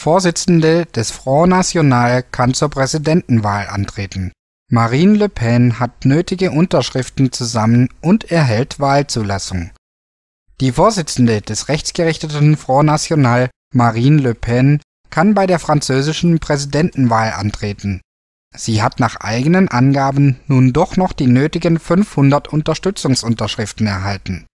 Vorsitzende des Front National kann zur Präsidentenwahl antreten. Marine Le Pen hat nötige Unterschriften zusammen und erhält Wahlzulassung. Die Vorsitzende des rechtsgerichteten Front National, Marine Le Pen, kann bei der französischen Präsidentenwahl antreten. Sie hat nach eigenen Angaben nun doch noch die nötigen 500 Unterstützungsunterschriften erhalten.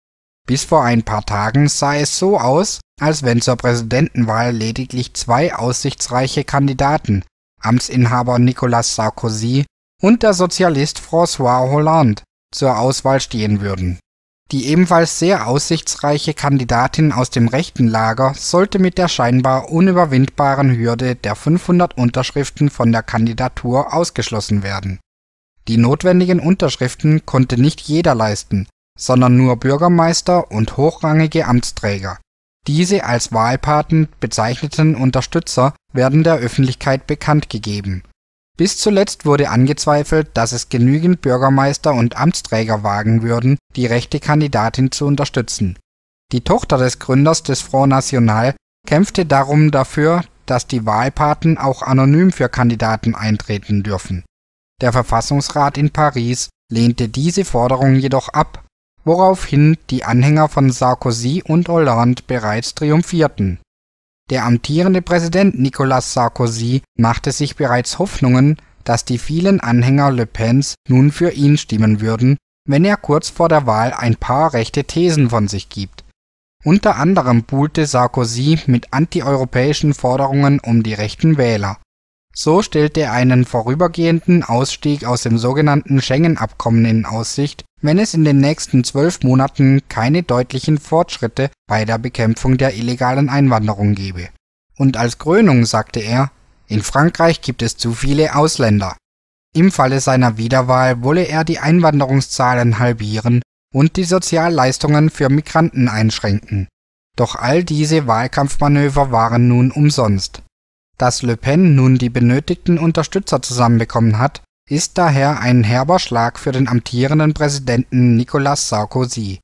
Bis vor ein paar Tagen sah es so aus, als wenn zur Präsidentenwahl lediglich zwei aussichtsreiche Kandidaten, Amtsinhaber Nicolas Sarkozy und der Sozialist François Hollande, zur Auswahl stehen würden. Die ebenfalls sehr aussichtsreiche Kandidatin aus dem rechten Lager sollte mit der scheinbar unüberwindbaren Hürde der 500 Unterschriften von der Kandidatur ausgeschlossen werden. Die notwendigen Unterschriften konnte nicht jeder leisten, sondern nur Bürgermeister und hochrangige Amtsträger diese als Wahlpaten bezeichneten Unterstützer werden der Öffentlichkeit bekannt gegeben. Bis zuletzt wurde angezweifelt, dass es genügend Bürgermeister und Amtsträger wagen würden, die rechte Kandidatin zu unterstützen. Die Tochter des Gründers des Front National kämpfte darum dafür, dass die Wahlpaten auch anonym für Kandidaten eintreten dürfen. Der Verfassungsrat in Paris lehnte diese Forderung jedoch ab woraufhin die Anhänger von Sarkozy und Hollande bereits triumphierten. Der amtierende Präsident Nicolas Sarkozy machte sich bereits Hoffnungen, dass die vielen Anhänger Le Pens nun für ihn stimmen würden, wenn er kurz vor der Wahl ein paar rechte Thesen von sich gibt. Unter anderem buhlte Sarkozy mit antieuropäischen Forderungen um die rechten Wähler. So stellte er einen vorübergehenden Ausstieg aus dem sogenannten Schengen-Abkommen in Aussicht wenn es in den nächsten zwölf Monaten keine deutlichen Fortschritte bei der Bekämpfung der illegalen Einwanderung gebe. Und als Krönung sagte er, in Frankreich gibt es zu viele Ausländer. Im Falle seiner Wiederwahl wolle er die Einwanderungszahlen halbieren und die Sozialleistungen für Migranten einschränken. Doch all diese Wahlkampfmanöver waren nun umsonst. Dass Le Pen nun die benötigten Unterstützer zusammenbekommen hat, ist daher ein herber Schlag für den amtierenden Präsidenten Nicolas Sarkozy.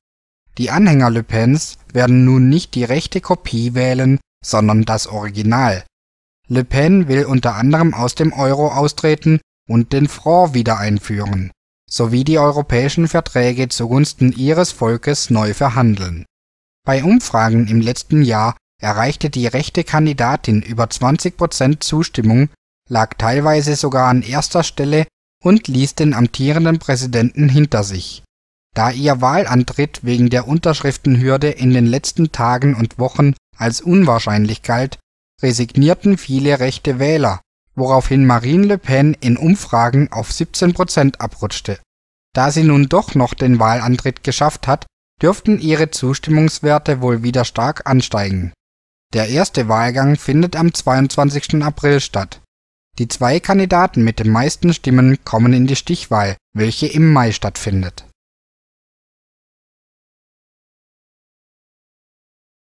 Die Anhänger Le Pens werden nun nicht die rechte Kopie wählen, sondern das Original. Le Pen will unter anderem aus dem Euro austreten und den Franc wieder einführen, sowie die europäischen Verträge zugunsten ihres Volkes neu verhandeln. Bei Umfragen im letzten Jahr erreichte die rechte Kandidatin über 20 Zustimmung lag teilweise sogar an erster Stelle und ließ den amtierenden Präsidenten hinter sich. Da ihr Wahlantritt wegen der Unterschriftenhürde in den letzten Tagen und Wochen als unwahrscheinlich galt, resignierten viele rechte Wähler, woraufhin Marine Le Pen in Umfragen auf 17 Prozent abrutschte. Da sie nun doch noch den Wahlantritt geschafft hat, dürften ihre Zustimmungswerte wohl wieder stark ansteigen. Der erste Wahlgang findet am 22. April statt die zwei Kandidaten mit den meisten Stimmen kommen in die Stichwahl, welche im Mai stattfindet